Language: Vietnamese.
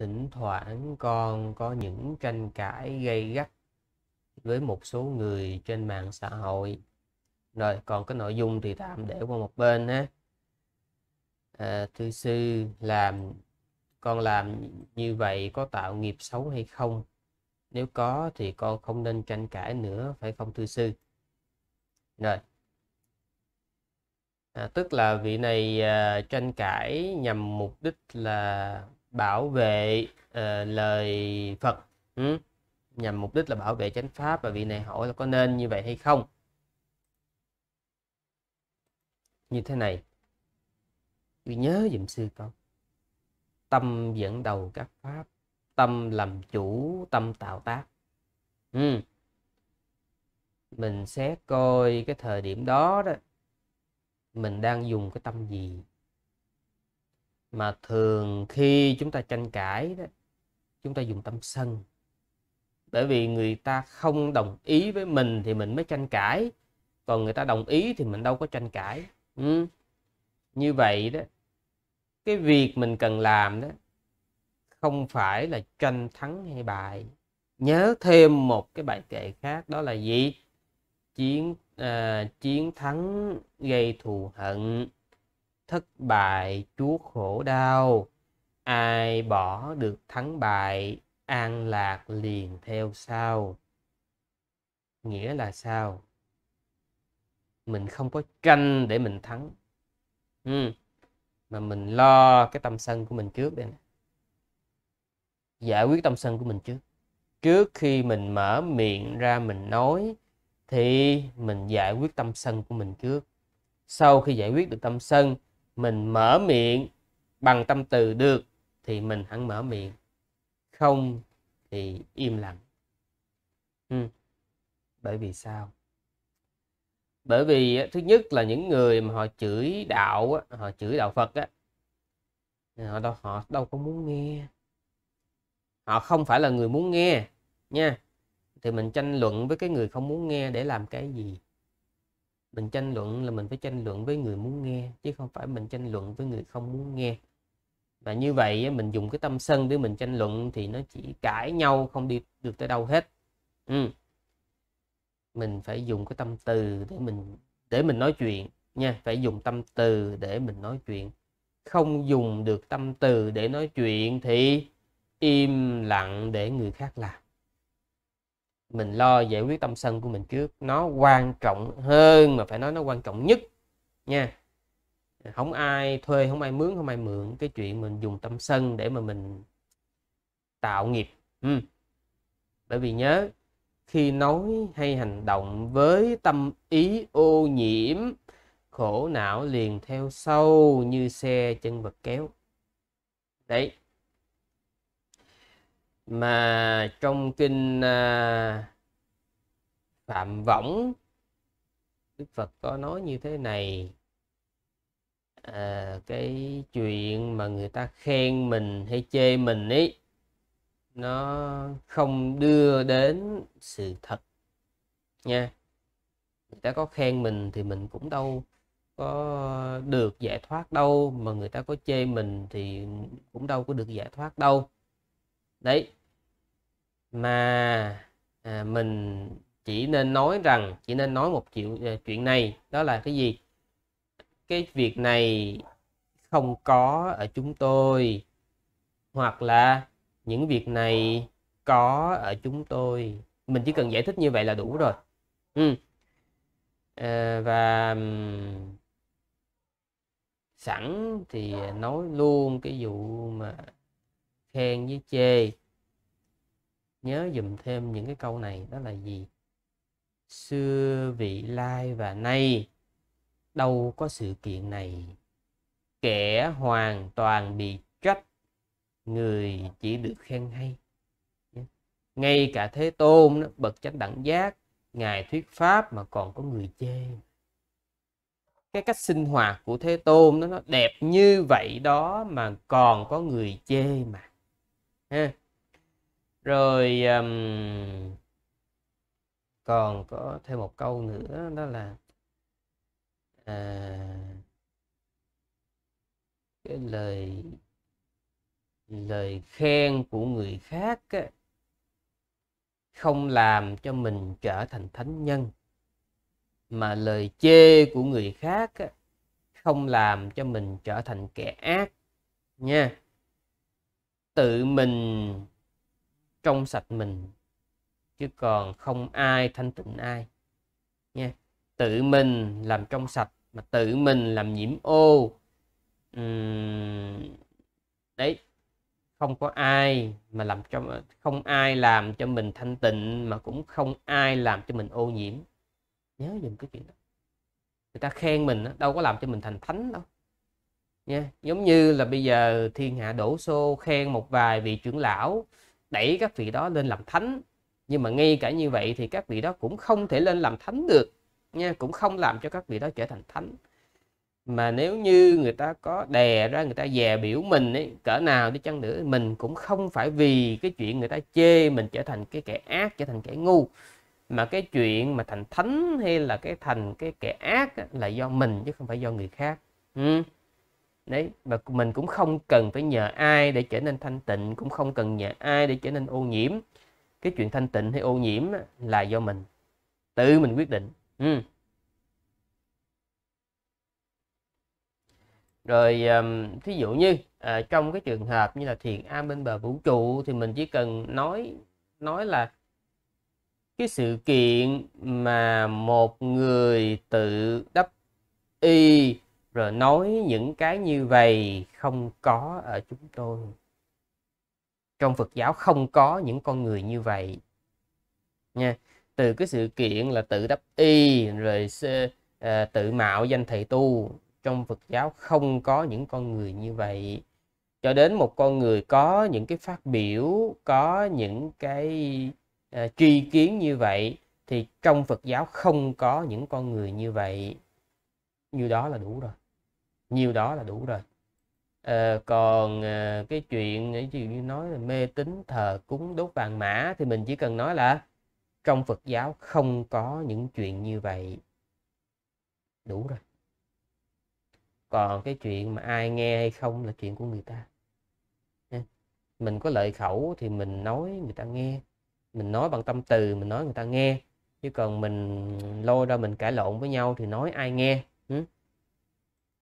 thỉnh thoảng con có những tranh cãi gây gắt với một số người trên mạng xã hội rồi còn cái nội dung thì tạm để qua một bên ha à, thư sư làm con làm như vậy có tạo nghiệp xấu hay không nếu có thì con không nên tranh cãi nữa phải không thư sư rồi à, tức là vị này à, tranh cãi nhằm mục đích là bảo vệ uh, lời Phật ừ? nhằm mục đích là bảo vệ chánh pháp và vị này hỏi là có nên như vậy hay không như thế này Tôi nhớ dùm sư con tâm dẫn đầu các pháp tâm làm chủ tâm tạo tác ừ. mình xét coi cái thời điểm đó đó mình đang dùng cái tâm gì mà thường khi chúng ta tranh cãi đó chúng ta dùng tâm sân bởi vì người ta không đồng ý với mình thì mình mới tranh cãi còn người ta đồng ý thì mình đâu có tranh cãi ừ. như vậy đó cái việc mình cần làm đó không phải là tranh thắng hay bại nhớ thêm một cái bài kệ khác đó là gì chiến à, chiến thắng gây thù hận thất bại chúa khổ đau ai bỏ được thắng bại an lạc liền theo sau nghĩa là sao mình không có tranh để mình thắng ừ. mà mình lo cái tâm sân của mình trước đây nè giải quyết tâm sân của mình trước trước khi mình mở miệng ra mình nói thì mình giải quyết tâm sân của mình trước sau khi giải quyết được tâm sân mình mở miệng bằng tâm từ được thì mình hẳn mở miệng không thì im lặng ừ. bởi vì sao bởi vì thứ nhất là những người mà họ chửi đạo họ chửi đạo phật á họ đâu họ đâu có muốn nghe họ không phải là người muốn nghe nha thì mình tranh luận với cái người không muốn nghe để làm cái gì mình tranh luận là mình phải tranh luận với người muốn nghe chứ không phải mình tranh luận với người không muốn nghe và như vậy mình dùng cái tâm sân để mình tranh luận thì nó chỉ cãi nhau không đi được tới đâu hết ừ. mình phải dùng cái tâm từ để mình để mình nói chuyện nha phải dùng tâm từ để mình nói chuyện không dùng được tâm từ để nói chuyện thì im lặng để người khác làm mình lo giải quyết tâm sân của mình trước nó quan trọng hơn mà phải nói nó quan trọng nhất nha không ai thuê không ai mướn không ai mượn cái chuyện mình dùng tâm sân để mà mình tạo nghiệp ừ. bởi vì nhớ khi nói hay hành động với tâm ý ô nhiễm khổ não liền theo sâu như xe chân vật kéo đấy mà trong kinh à, phạm võng đức phật có nói như thế này à, cái chuyện mà người ta khen mình hay chê mình ấy nó không đưa đến sự thật nha người ta có khen mình thì mình cũng đâu có được giải thoát đâu mà người ta có chê mình thì cũng đâu có được giải thoát đâu đấy mà à, mình chỉ nên nói rằng chỉ nên nói một triệu à, chuyện này đó là cái gì cái việc này không có ở chúng tôi hoặc là những việc này có ở chúng tôi mình chỉ cần giải thích như vậy là đủ rồi ừ. à, và sẵn thì nói luôn cái vụ mà khen với chê nhớ dùm thêm những cái câu này đó là gì xưa vị lai và nay đâu có sự kiện này kẻ hoàn toàn bị trách người chỉ được khen hay ngay cả thế tôn bậc chánh đẳng giác ngài thuyết pháp mà còn có người chê cái cách sinh hoạt của thế tôn nó, nó đẹp như vậy đó mà còn có người chê mà ha rồi um, còn có thêm một câu nữa đó là à, cái lời lời khen của người khác á, không làm cho mình trở thành thánh nhân mà lời chê của người khác á, không làm cho mình trở thành kẻ ác nha tự mình trong sạch mình chứ còn không ai thanh tịnh ai nha tự mình làm trong sạch mà tự mình làm nhiễm ô uhm, đấy không có ai mà làm cho không ai làm cho mình thanh tịnh mà cũng không ai làm cho mình ô nhiễm nhớ dùm cái chuyện đó người ta khen mình đâu có làm cho mình thành thánh đâu nha giống như là bây giờ thiên hạ đổ xô khen một vài vị trưởng lão đẩy các vị đó lên làm thánh nhưng mà ngay cả như vậy thì các vị đó cũng không thể lên làm thánh được nha cũng không làm cho các vị đó trở thành thánh mà nếu như người ta có đè ra người ta dè biểu mình ấy cỡ nào đi chăng nữa mình cũng không phải vì cái chuyện người ta chê mình trở thành cái kẻ ác trở thành kẻ ngu mà cái chuyện mà thành thánh hay là cái thành cái kẻ ác là do mình chứ không phải do người khác ừ đấy và mình cũng không cần phải nhờ ai để trở nên thanh tịnh cũng không cần nhờ ai để trở nên ô nhiễm cái chuyện thanh tịnh hay ô nhiễm là do mình tự mình quyết định ừ. rồi um, thí dụ như uh, trong cái trường hợp như là thiền a bên bờ vũ trụ thì mình chỉ cần nói nói là cái sự kiện mà một người tự đắp y rồi nói những cái như vậy không có ở chúng tôi trong phật giáo không có những con người như vậy nha từ cái sự kiện là tự đắp y rồi à, tự mạo danh thầy tu trong phật giáo không có những con người như vậy cho đến một con người có những cái phát biểu có những cái à, tri kiến như vậy thì trong phật giáo không có những con người như vậy như đó là đủ rồi nhiều đó là đủ rồi à, còn à, cái chuyện ví dụ như nói là mê tín thờ cúng đốt vàng mã thì mình chỉ cần nói là trong Phật giáo không có những chuyện như vậy đủ rồi còn cái chuyện mà ai nghe hay không là chuyện của người ta mình có lợi khẩu thì mình nói người ta nghe mình nói bằng tâm từ mình nói người ta nghe chứ còn mình lôi ra mình cãi lộn với nhau thì nói ai nghe ừ?